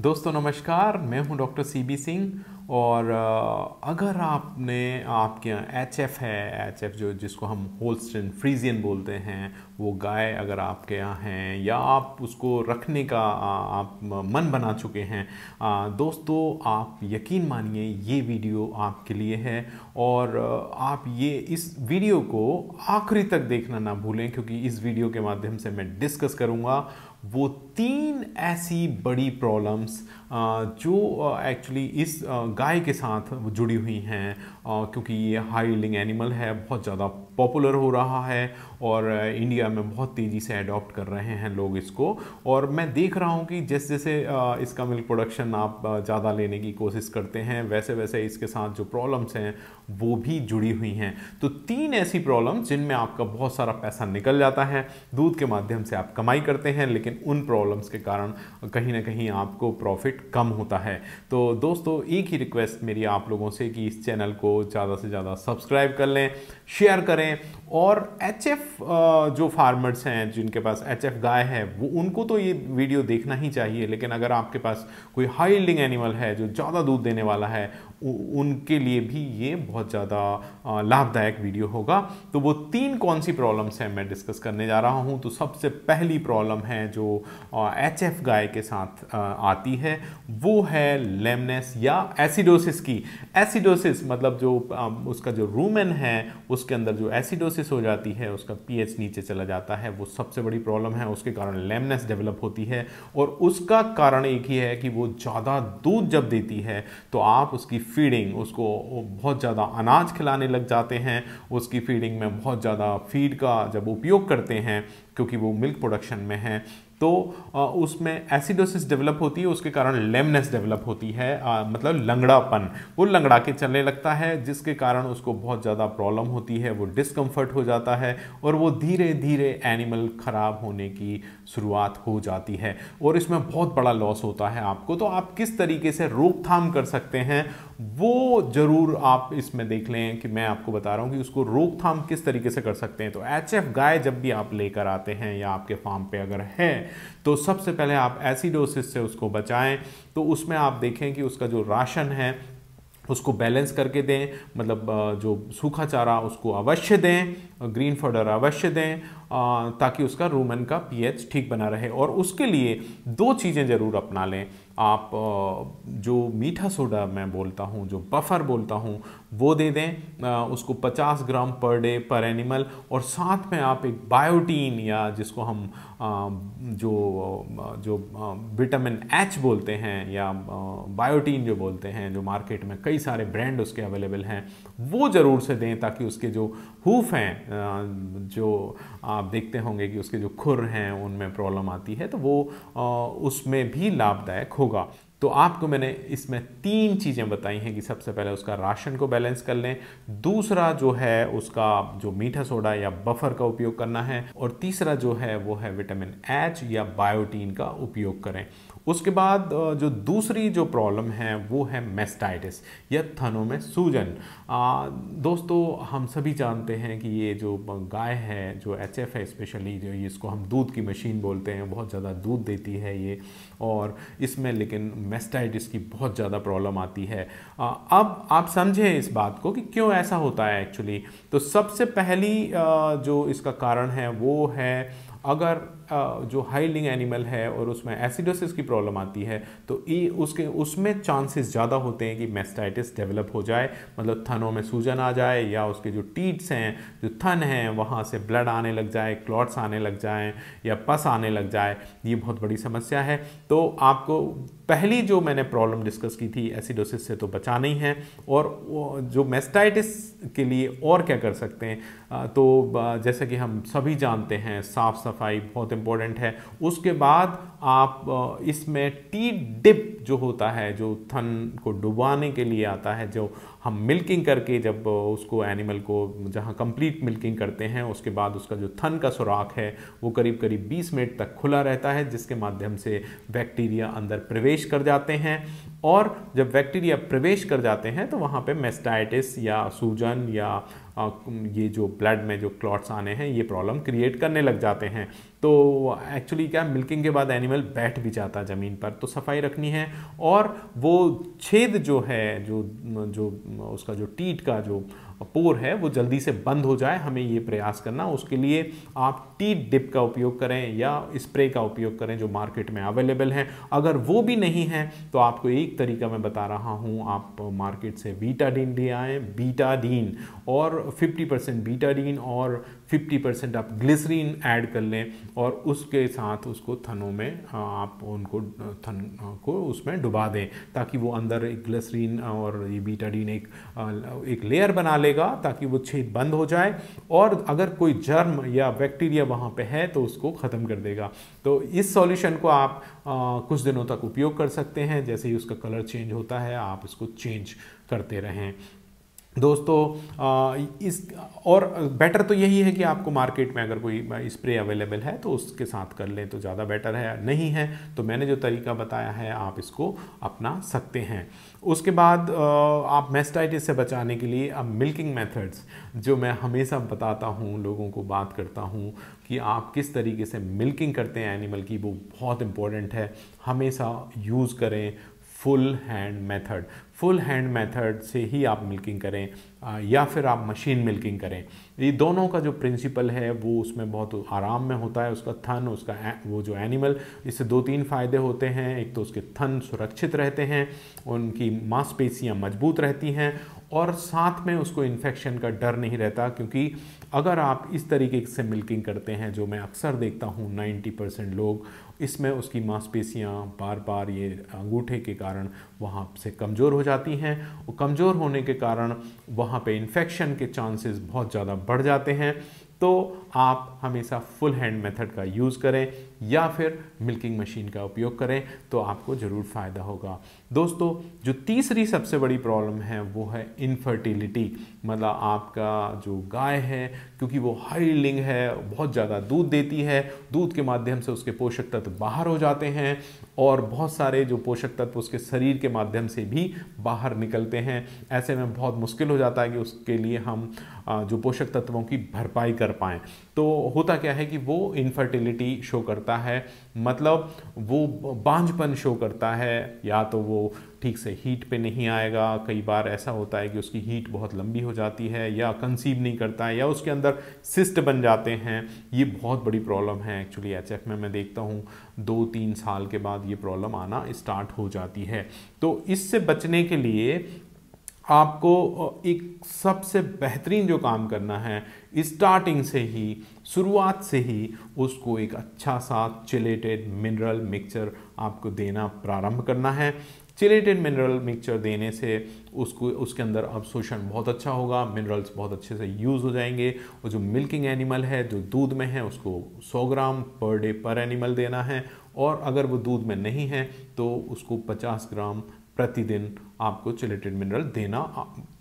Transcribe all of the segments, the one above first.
दोस्तों नमस्कार मैं हूं डॉक्टर सीबी सिंह और अगर आपने आपके यहाँ एच एफ है एच एफ जो जिसको हम होल्स्टन फ्रीजियन बोलते हैं वो गाय अगर आपके यहाँ हैं या आप उसको रखने का आप मन बना चुके हैं दोस्तों आप यकीन मानिए ये वीडियो आपके लिए है और आप ये इस वीडियो को आखिरी तक देखना ना भूलें क्योंकि इस वीडियो के माध्यम से मैं डिस्कस करूँगा वो तीन ऐसी बड़ी प्रॉब्लम्स जो एक्चुअली इस गाय के साथ जुड़ी हुई हैं क्योंकि ये हाई एनिमल है बहुत ज़्यादा पॉपुलर हो रहा है और इंडिया में बहुत तेज़ी से अडॉप्ट कर रहे हैं लोग इसको और मैं देख रहा हूँ कि जैसे जैसे इसका मिल्क प्रोडक्शन आप ज़्यादा लेने की कोशिश करते हैं वैसे वैसे इसके साथ जो प्रॉब्लम्स हैं वो भी जुड़ी हुई हैं तो तीन ऐसी प्रॉब्लम्स जिनमें आपका बहुत सारा पैसा निकल जाता है दूध के माध्यम से आप कमाई करते हैं लेकिन उन प्रॉब्लम्स के कारण कहीं ना कहीं आपको प्रॉफिट कम होता है तो दोस्तों एक ही रिक्वेस्ट मेरी आप लोगों से कि इस चैनल को ज़्यादा से ज़्यादा सब्सक्राइब कर लें शेयर करें और एच जो फार्मर्स हैं जिनके पास एच गाय है वो उनको तो ये वीडियो देखना ही चाहिए लेकिन अगर आपके पास कोई हाई एनिमल है जो ज़्यादा दूध देने वाला है उनके लिए भी ये बहुत ज़्यादा लाभदायक वीडियो होगा तो वो तीन कौन सी प्रॉब्लम्स हैं मैं डिस्कस करने जा रहा हूँ तो सबसे पहली प्रॉब्लम है जो एच एफ गाय के साथ आती है वो है लेमनेस या एसिडोसिस की एसिडोसिस मतलब जो उसका जो रूमेन है उसके अंदर जो एसिडोसिस हो जाती है उसका पीएच नीचे चला जाता है वो सबसे बड़ी प्रॉब्लम है उसके कारण लेमनेस डेवलप होती है और उसका कारण एक ही है कि वो ज़्यादा दूध जब देती है तो आप उसकी फीडिंग उसको बहुत ज़्यादा अनाज खिलाने लग जाते हैं उसकी फीडिंग में बहुत ज़्यादा फीड का जब उपयोग करते हैं क्योंकि वो मिल्क प्रोडक्शन में है तो उसमें एसिडोसिस डेवलप होती है उसके कारण लेमनेस डेवलप होती है आ, मतलब लंगड़ापन वो लंगड़ा के चलने लगता है जिसके कारण उसको बहुत ज़्यादा प्रॉब्लम होती है वो डिस्कम्फर्ट हो जाता है और वो धीरे धीरे एनिमल ख़राब होने की शुरुआत हो जाती है और इसमें बहुत बड़ा लॉस होता है आपको तो आप किस तरीके से रोकथाम कर सकते हैं वो ज़रूर आप इसमें देख लें कि मैं आपको बता रहा हूँ कि उसको रोकथाम किस तरीके से कर सकते हैं तो एच एफ गाय जब भी आप लेकर आते हैं या आपके फार्म पे अगर है तो सबसे पहले आप एसिडोसिस से उसको बचाएं तो उसमें आप देखें कि उसका जो राशन है उसको बैलेंस करके दें मतलब जो सूखा चारा उसको अवश्य दें ग्रीन फोडर अवश्य दें ताकि उसका रूमन का पीएच ठीक बना रहे और उसके लिए दो चीज़ें ज़रूर अपना लें आप जो मीठा सोडा मैं बोलता हूँ जो बफर बोलता हूँ वो दे दें उसको 50 ग्राम पर डे पर एनिमल और साथ में आप एक बायोटीन या जिसको हम जो जो विटामिन एच बोलते हैं या बायोटीन जो बोलते हैं जो मार्केट में कई सारे ब्रांड उसके अवेलेबल हैं वो ज़रूर से दें ताकि उसके जो हूफ हैं जो आप देखते होंगे कि उसके जो खुर हैं उनमें प्रॉब्लम आती है तो वो उसमें भी लाभदायक हो होगा तो आपको मैंने इसमें तीन चीज़ें बताई हैं कि सबसे पहले उसका राशन को बैलेंस कर लें दूसरा जो है उसका जो मीठा सोडा या बफर का उपयोग करना है और तीसरा जो है वो है विटामिन एच या बायोटीन का उपयोग करें उसके बाद जो दूसरी जो प्रॉब्लम है वो है मेस्टाइटिस या थनों में सूजन आ, दोस्तों हम सभी जानते हैं कि ये जो गाय है जो एच एफ है स्पेशली जो इसको हम दूध की मशीन बोलते हैं बहुत ज़्यादा दूध देती है ये और इसमें लेकिन मेस्टाइटिस की बहुत ज़्यादा प्रॉब्लम आती है आ, अब आप समझें इस बात को कि क्यों ऐसा होता है एक्चुअली तो सबसे पहली आ, जो इसका कारण है वो है अगर जो हाईलिंग एनिमल है और उसमें एसिडोसिस की प्रॉब्लम आती है तो ये उसके उसमें चांसेस ज़्यादा होते हैं कि मेस्टाइटिस डेवलप हो जाए मतलब थनों में सूजन आ जाए या उसके जो टीट्स हैं जो थन हैं वहाँ से ब्लड आने लग जाए क्लॉट्स आने लग जाएँ या पस आने लग जाए ये बहुत बड़ी समस्या है तो आपको पहली जो मैंने प्रॉब्लम डिस्कस की थी एसिडोसिस से तो बचा नहीं है और जो मेस्टाइटिस के लिए और क्या कर सकते हैं तो जैसे कि हम सभी जानते हैं साफ़ सफाई बहुत इम्पोर्टेंट है उसके बाद आप इसमें टी डिप जो होता है जो थन को डुबाने के लिए आता है जो हम मिल्किंग करके जब उसको एनिमल को जहाँ कंप्लीट मिल्किंग करते हैं उसके बाद उसका जो थन का सुराख है वो करीब करीब 20 मिनट तक खुला रहता है जिसके माध्यम से बैक्टीरिया अंदर प्रवेश प्रवेश कर जाते हैं और जब बैक्टीरिया प्रवेश कर जाते हैं तो वहाँ पे मेस्टाइटिस या सूजन या ये जो ब्लड में जो क्लॉट्स आने हैं ये प्रॉब्लम क्रिएट करने लग जाते हैं तो एक्चुअली क्या मिल्किंग के बाद एनिमल बैठ भी जाता है ज़मीन पर तो सफाई रखनी है और वो छेद जो है जो जो उसका जो टीट का जो पोर है वो जल्दी से बंद हो जाए हमें ये प्रयास करना उसके लिए आप टीट डिप का उपयोग करें या स्प्रे का उपयोग करें जो मार्केट में अवेलेबल है अगर वो भी नहीं है तो आपको एक तरीका मैं बता रहा हूँ आप मार्केट से बीटाडीन ले आएँ बीटाडीन और 50 परसेंट बीटाडीन और 50 परसेंट आप ग्लिसरीन ऐड कर लें और उसके साथ उसको थनों में आप उनको थन को उसमें डुबा दें ताकि वो अंदर एक ग्लिसरीन और ये बीटाडीन एक एक लेयर बना लेगा ताकि वो छेद बंद हो जाए और अगर कोई जर्म या बैक्टीरिया वहाँ पे है तो उसको ख़त्म कर देगा तो इस सॉल्यूशन को आप आ, कुछ दिनों तक उपयोग कर सकते हैं जैसे ही उसका कलर चेंज होता है आप इसको चेंज करते रहें दोस्तों इस और बेटर तो यही है कि आपको मार्केट में अगर कोई स्प्रे अवेलेबल है तो उसके साथ कर लें तो ज़्यादा बेटर है नहीं है तो मैंने जो तरीका बताया है आप इसको अपना सकते हैं उसके बाद आप मेस्टाइटिस से बचाने के लिए अब मिल्किंग मेथड्स जो मैं हमेशा बताता हूँ लोगों को बात करता हूँ कि आप किस तरीके से मिल्किंग करते हैं एनिमल की वो बहुत इम्पॉर्टेंट है हमेशा यूज़ करें full hand method full hand method से ही आप मिल्किंग करें या फिर आप मशीन मिल्किंग करें ये दोनों का जो प्रिंसिपल है वो उसमें बहुत आराम में होता है उसका थन उसका वो जो एनिमल इससे दो तीन फ़ायदे होते हैं एक तो उसके थन सुरक्षित रहते हैं उनकी मांसपेशियाँ मजबूत रहती हैं और साथ में उसको इन्फेक्शन का डर नहीं रहता क्योंकि अगर आप इस तरीके से मिल्किंग करते हैं जो मैं अक्सर देखता हूँ 90 परसेंट लोग इसमें उसकी मांसपेशियाँ बार बार ये अंगूठे के कारण वहाँ से कमज़ोर हो जाती हैं और कमज़ोर होने के कारण वहाँ पे इन्फेक्शन के चांसेस बहुत ज़्यादा बढ़ जाते हैं तो आप हमेशा फुल हैंड मेथड का यूज़ करें या फिर मिल्किंग मशीन का उपयोग करें तो आपको ज़रूर फ़ायदा होगा दोस्तों जो तीसरी सबसे बड़ी प्रॉब्लम है वो है इनफर्टिलिटी मतलब आपका जो गाय है क्योंकि वो हाई लिंग है बहुत ज़्यादा दूध देती है दूध के माध्यम से उसके पोषक तत्व बाहर हो जाते हैं और बहुत सारे जो पोषक तत्व उसके शरीर के माध्यम से भी बाहर निकलते हैं ऐसे में बहुत मुश्किल हो जाता है कि उसके लिए हम जो पोषक तत्वों की भरपाई कर पाएँ तो होता क्या है कि वो इनफर्टिलिटी शो करता है मतलब वो बांझपन शो करता है या तो वो ठीक से हीट पे नहीं आएगा कई बार ऐसा होता है कि उसकी हीट बहुत लंबी हो जाती है या कंसीव नहीं करता है या उसके अंदर सिस्ट बन जाते हैं ये बहुत बड़ी प्रॉब्लम है एक्चुअली एच में मैं देखता हूँ दो तीन साल के बाद ये प्रॉब्लम आना स्टार्ट हो जाती है तो इससे बचने के लिए आपको एक सबसे बेहतरीन जो काम करना है स्टार्टिंग से ही शुरुआत से ही उसको एक अच्छा सा चिलेटेड मिनरल मिक्सचर आपको देना प्रारंभ करना है चिलेटेड मिनरल मिक्सचर देने से उसको उसके अंदर अवशोषण बहुत अच्छा होगा मिनरल्स बहुत अच्छे से यूज़ हो जाएंगे और जो मिल्किंग एनिमल है जो दूध में है उसको 100 ग्राम पर डे पर एनिमल देना है और अगर वो दूध में नहीं है तो उसको 50 ग्राम प्रतिदिन आपको चिलेटेड मिनरल देना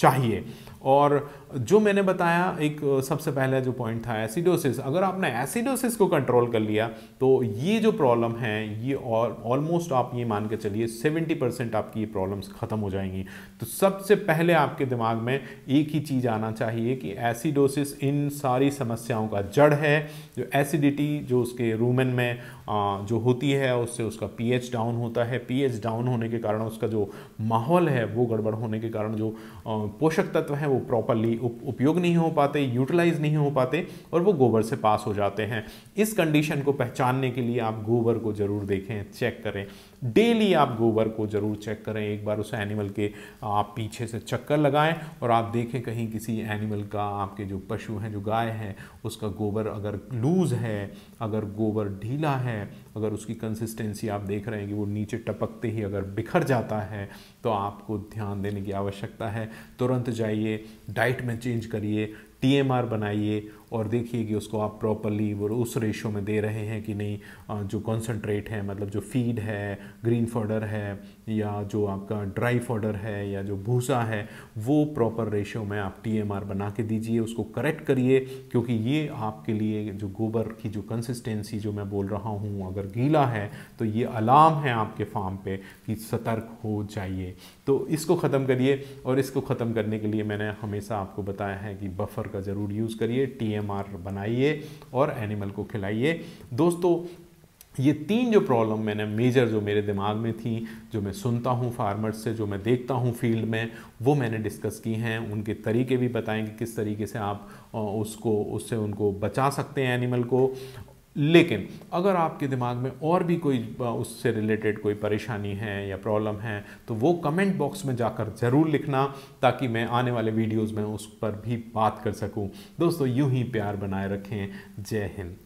चाहिए और जो मैंने बताया एक सबसे पहला जो पॉइंट था एसिडोसिस अगर आपने एसिडोसिस को कंट्रोल कर लिया तो ये जो प्रॉब्लम है ये ऑलमोस्ट आप ये मान के चलिए 70 परसेंट आपकी ये प्रॉब्लम्स ख़त्म हो जाएंगी तो सबसे पहले आपके दिमाग में एक ही चीज़ आना चाहिए कि एसिडोसिस इन सारी समस्याओं का जड़ है जो एसिडिटी जो उसके रूमन में जो होती है उससे उसका पी डाउन होता है पी डाउन होने के कारण उसका जो माहौल एल्कोहल है वो गड़बड़ होने के कारण जो पोषक तत्व हैं वो प्रॉपरली उपयोग नहीं हो पाते यूटिलाइज नहीं हो पाते और वो गोबर से पास हो जाते हैं इस कंडीशन को पहचानने के लिए आप गोबर को ज़रूर देखें चेक करें डेली आप गोबर को ज़रूर चेक करें एक बार उस एनिमल के आप पीछे से चक्कर लगाएं और आप देखें कहीं किसी एनिमल का आपके जो पशु हैं जो गाय है उसका गोबर अगर लूज़ है अगर गोबर ढीला है अगर उसकी कंसिस्टेंसी आप देख रहे हैं कि वो नीचे टपकते ही अगर बिखर जाता है तो आपको ध्यान देने की आवश्यकता है तुरंत जाइए डाइट में चेंज करिए टी बनाइए और देखिए कि उसको आप प्रॉपरली वो उस रेशो में दे रहे हैं कि नहीं जो कॉन्सनट्रेट है मतलब जो फीड है ग्रीन फॉर्डर है या जो आपका ड्राई फॉर्डर है या जो भूसा है वो प्रॉपर रेशो में आप टी बना के दीजिए उसको करेक्ट करिए क्योंकि ये आपके लिए जो गोबर की जो कंसिस्टेंसी जो मैं बोल रहा हूँ अगर गीला है तो ये अलार्म है आपके फार्म पे कि सतर्क हो जाइए तो इसको ख़त्म करिए और इसको ख़त्म करने के लिए मैंने हमेशा आपको बताया है कि बफर का ज़रूर यूज़ करिए टी एनएमआर बनाइए और एनिमल को खिलाइए दोस्तों ये तीन जो प्रॉब्लम मैंने मेजर जो मेरे दिमाग में थी जो मैं सुनता हूँ फार्मर्स से जो मैं देखता हूँ फील्ड में वो मैंने डिस्कस की हैं उनके तरीके भी बताएं कि किस तरीके से आप उसको उससे उनको बचा सकते हैं एनिमल को लेकिन अगर आपके दिमाग में और भी कोई उससे रिलेटेड कोई परेशानी है या प्रॉब्लम है तो वो कमेंट बॉक्स में जाकर ज़रूर लिखना ताकि मैं आने वाले वीडियोस में उस पर भी बात कर सकूं दोस्तों यूं ही प्यार बनाए रखें जय हिंद